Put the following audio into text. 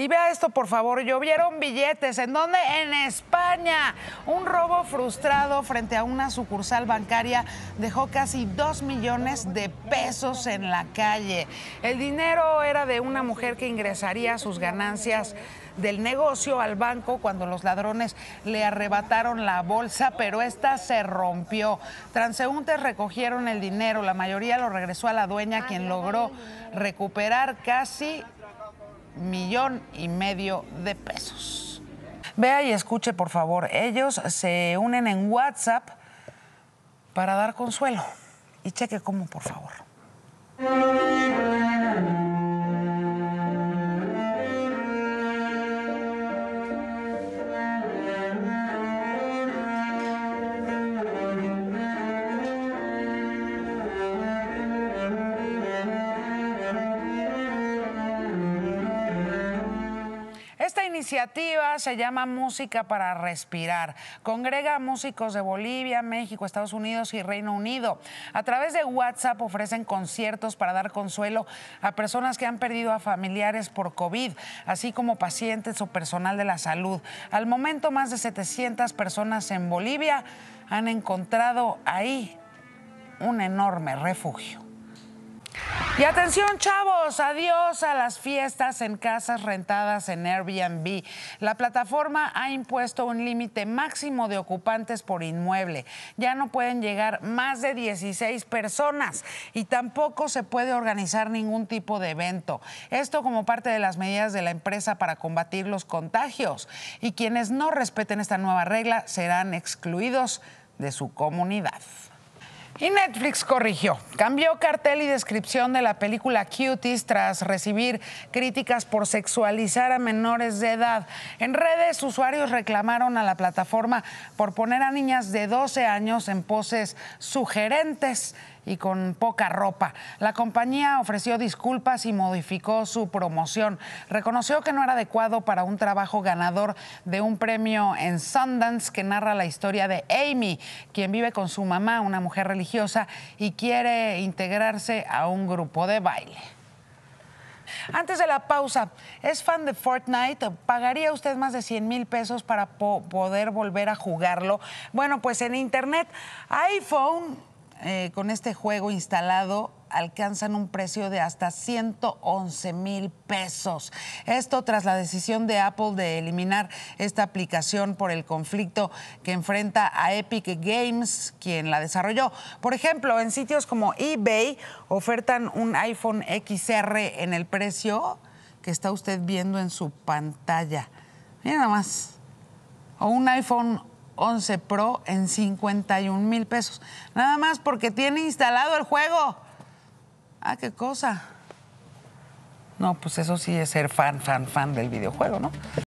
Y vea esto, por favor, llovieron billetes. ¿En dónde? En España. Un robo frustrado frente a una sucursal bancaria dejó casi dos millones de pesos en la calle. El dinero era de una mujer que ingresaría sus ganancias del negocio al banco cuando los ladrones le arrebataron la bolsa, pero esta se rompió. Transeúntes recogieron el dinero, la mayoría lo regresó a la dueña, quien logró recuperar casi millón y medio de pesos. Vea y escuche, por favor. Ellos se unen en WhatsApp para dar consuelo. Y cheque cómo, por favor. iniciativa se llama Música para Respirar. Congrega a músicos de Bolivia, México, Estados Unidos y Reino Unido. A través de WhatsApp ofrecen conciertos para dar consuelo a personas que han perdido a familiares por COVID, así como pacientes o personal de la salud. Al momento, más de 700 personas en Bolivia han encontrado ahí un enorme refugio. Y atención, chavos, adiós a las fiestas en casas rentadas en Airbnb. La plataforma ha impuesto un límite máximo de ocupantes por inmueble. Ya no pueden llegar más de 16 personas y tampoco se puede organizar ningún tipo de evento. Esto como parte de las medidas de la empresa para combatir los contagios. Y quienes no respeten esta nueva regla serán excluidos de su comunidad. Y Netflix corrigió, cambió cartel y descripción de la película Cuties tras recibir críticas por sexualizar a menores de edad. En redes, usuarios reclamaron a la plataforma por poner a niñas de 12 años en poses sugerentes y con poca ropa. La compañía ofreció disculpas y modificó su promoción. Reconoció que no era adecuado para un trabajo ganador de un premio en Sundance que narra la historia de Amy, quien vive con su mamá, una mujer religiosa y quiere integrarse a un grupo de baile. Antes de la pausa, ¿es fan de Fortnite? ¿Pagaría usted más de 100 mil pesos para poder volver a jugarlo? Bueno, pues en Internet, iPhone eh, con este juego instalado alcanzan un precio de hasta 111 mil pesos. Esto tras la decisión de Apple de eliminar esta aplicación por el conflicto que enfrenta a Epic Games, quien la desarrolló. Por ejemplo, en sitios como eBay ofertan un iPhone XR en el precio que está usted viendo en su pantalla. Mira nada más. O un iPhone 11 Pro en 51 mil pesos. Nada más porque tiene instalado el juego. Ah, qué cosa. No, pues eso sí es ser fan, fan, fan del videojuego, ¿no?